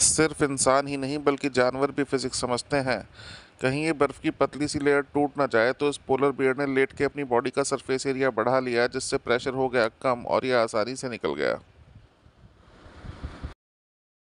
सिर्फ इंसान ही नहीं बल्कि जानवर भी फिज़िक्स समझते हैं कहीं ये बर्फ़ की पतली सी लेयर टूट ना जाए तो इस पोलर बियर ने लेट के अपनी बॉडी का सरफेस एरिया बढ़ा लिया जिससे प्रेशर हो गया कम और यह आसानी से निकल गया